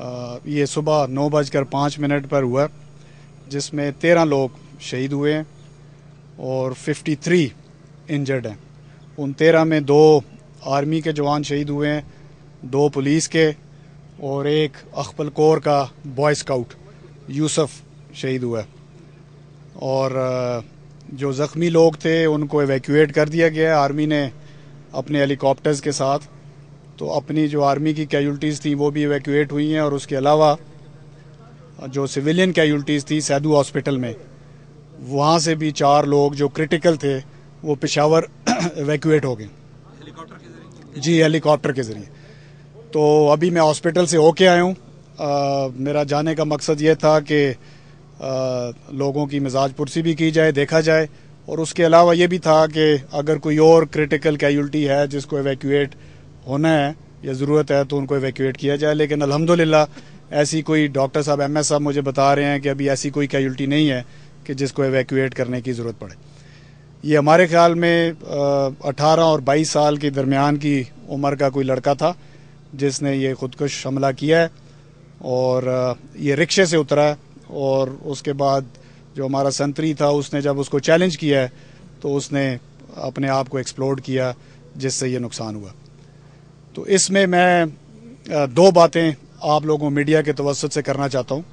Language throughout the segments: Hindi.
ये सुबह नौ बजकर पाँच मिनट पर हुआ जिसमें तेरह लोग शहीद हुए हैं और 53 इंजर्ड हैं उन तेरह में दो आर्मी के जवान शहीद हुए हैं दो पुलिस के और एक अखबल कौर का बॉय स्काउट यूसुफ शहीद हुआ और जो ज़ख्मी लोग थे उनको एवेक्यूएट कर दिया गया आर्मी ने अपने हेलीकॉप्टर्स के साथ तो अपनी जो आर्मी की कैजुलटीज़ थी वो भी इवेक्यूएट हुई हैं और उसके अलावा जो सिविलियन कैजुलटीज़ थी सैदू हॉस्पिटल में वहाँ से भी चार लोग जो क्रिटिकल थे वो पिशावर इवेक्यूएट हो गए जी हेलीकॉप्टर के ज़रिए तो अभी मैं हॉस्पिटल से होके आया हूँ मेरा जाने का मकसद ये था कि लोगों की मिजाज पुरसी भी की जाए देखा जाए और उसके अलावा ये भी था कि अगर कोई और क्रिटिकल कैजुलटी है जिसको एवेक्यूएट होना है या ज़रूरत है तो उनको एवेक्यूएट किया जाए लेकिन अलहमदिल्ला ऐसी कोई डॉक्टर साहब एम साहब मुझे बता रहे हैं कि अभी ऐसी कोई कैजुलटी नहीं है कि जिसको एवेक्यूएट करने की ज़रूरत पड़े ये हमारे ख्याल में अठारह और बाईस साल के दरमियान की उम्र का कोई लड़का था जिसने ये खुदकुश हमला किया है और ये रिक्शे से उतरा है और उसके बाद जो हमारा संतरी था उसने जब उसको चैलेंज किया है तो उसने अपने आप को एक्सप्लोर किया जिससे ये नुकसान हुआ तो इसमें मैं दो बातें आप लोगों मीडिया के तवसत से करना चाहता हूँ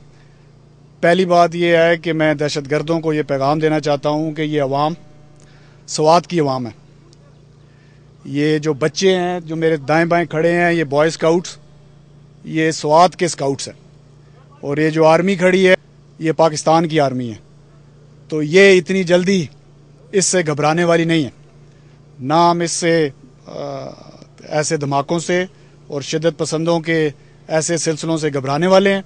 पहली बात यह है कि मैं दहशत गर्दों को ये पैगाम देना चाहता हूँ कि ये अवाम सवाद की अवाम है ये जो बच्चे हैं जो मेरे दाएं बाएं खड़े हैं ये बॉय स्काउट्स ये स्वाद के स्काउट्स हैं और ये जो आर्मी खड़ी है ये पाकिस्तान की आर्मी है तो ये इतनी जल्दी इससे घबराने वाली नहीं है ना हम इससे ऐसे धमाकों से और शिदत पसंदों के ऐसे सिलसिलों से घबराने वाले हैं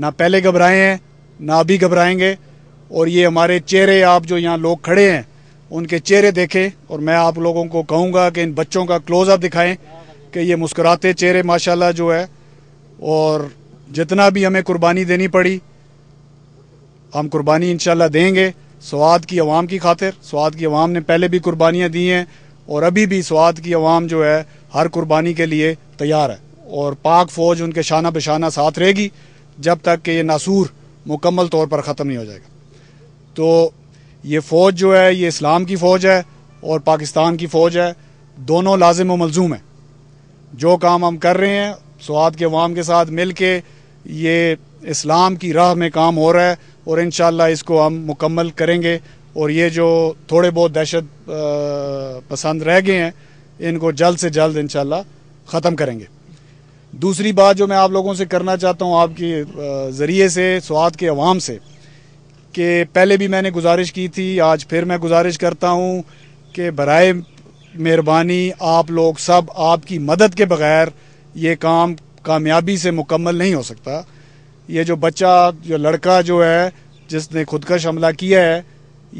ना पहले घबराए हैं ना अभी घबराएंगे और ये हमारे चेहरे आप जो यहाँ लोग खड़े हैं उनके चेहरे देखें और मैं आप लोगों को कहूँगा कि इन बच्चों का क्लोजअप दिखाएं कि ये मुस्कुराते चेहरे माशाल्लाह जो है और जितना भी हमें कुर्बानी देनी पड़ी हम कुर्बानी इन देंगे स्वाद की आवाम की खातिर स्वाद की आवाम ने पहले भी कुर्बानियाँ दी हैं और अभी भी स्वाद की आवाम जो है हर कुर्बानी के लिए तैयार है और पाक फ़ौज उनके शाना बशाना साथ रहेगी जब तक कि ये नासूर मुकम्मल तौर पर ख़त्म नहीं हो जाएगा तो ये फ़ौज जो है ये इस्लाम की फ़ौज है और पाकिस्तान की फ़ौज है दोनों लाजिम व मलजूम है जो काम हम कर रहे हैं स्वाद के अवाम के साथ मिल के ये इस्लाम की राह में काम हो रहा है और इन इसको हम मुकम्मल करेंगे और ये जो थोड़े बहुत दहशत पसंद रह गए हैं इनको जल्द से जल्द इन ख़त्म करेंगे दूसरी बात जो मैं आप लोगों से करना चाहता हूँ आपके ज़रिए से स्वाद के अवाम से कि पहले भी मैंने गुजारिश की थी आज फिर मैं गुजारिश करता हूँ कि बरए मेहरबानी आप लोग सब आपकी मदद के बगैर ये काम कामयाबी से मुकम्मल नहीं हो सकता ये जो बच्चा जो लड़का जो है जिसने खुदकश हमला किया है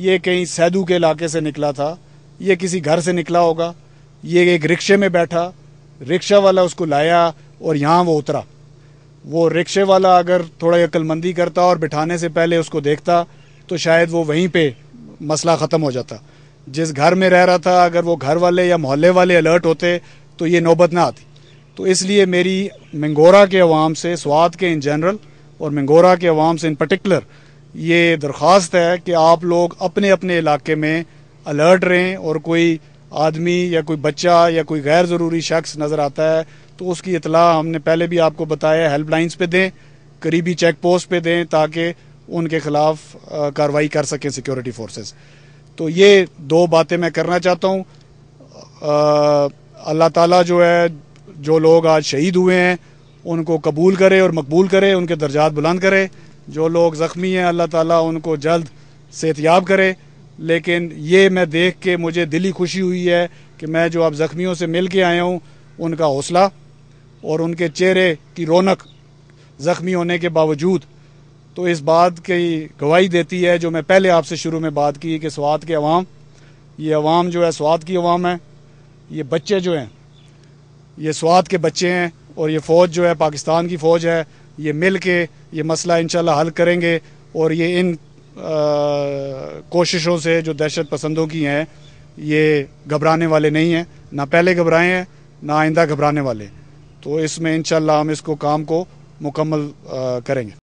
ये कहीं सैदू के इलाके से निकला था ये किसी घर से निकला होगा ये एक रिक्शे में बैठा रिक्शा वाला उसको लाया और यहाँ वो उतरा वो रिक्शे वाला अगर थोड़ा अक्लमंदी करता और बिठाने से पहले उसको देखता तो शायद वो वहीं पे मसला ख़त्म हो जाता जिस घर में रह रहा था अगर वो घर वाले या मोहल्ले वाले अलर्ट होते तो ये नौबत ना आती तो इसलिए मेरी मंगोरा के अवाम से स्वाद के इन जनरल और मंगोरा के अवाम से इन पर्टिकुलर ये दरख्वास्त है कि आप लोग अपने अपने इलाके में अलर्ट रहें और कोई आदमी या कोई बच्चा या कोई गैर ज़रूरी शख्स नज़र आता है तो उसकी इतला हमने पहले भी आपको बताया हेल्पलाइंस पे दें करीबी चेक पोस्ट पे दें ताकि उनके खिलाफ कार्रवाई कर सकें सिक्योरिटी फोर्सेस तो ये दो बातें मैं करना चाहता हूँ अल्लाह ताला जो है जो लोग आज शहीद हुए हैं उनको कबूल करें और मकबूल करे उनके दर्जात बुलंद करे जो लोग ज़ख्मी हैं अल्लाह ताला उनको जल्द सेहतियाब करे लेकिन ये मैं देख के मुझे दिली खुशी हुई है कि मैं जो अब ज़ख्मियों से मिल के आया हूँ उनका हौसला और उनके चेहरे की रौनक ज़ख्मी होने के बावजूद तो इस बात की गवाही देती है जो मैं पहले आपसे शुरू में बात की कि स्वाद के अवाम ये अवाम जो है स्वाद की अवाम है ये बच्चे जो हैं ये स्वाद के बच्चे हैं और ये फ़ौज जो है पाकिस्तान की फ़ौज है ये मिल के ये मसला इन हल करेंगे और ये इन कोशिशों से जो दहशत पसंदों की हैं ये घबराने वाले नहीं हैं ना पहले घबराए हैं ना आइंदा घबराने वाले तो इसमें इन हम इसको काम को मुकम्मल करेंगे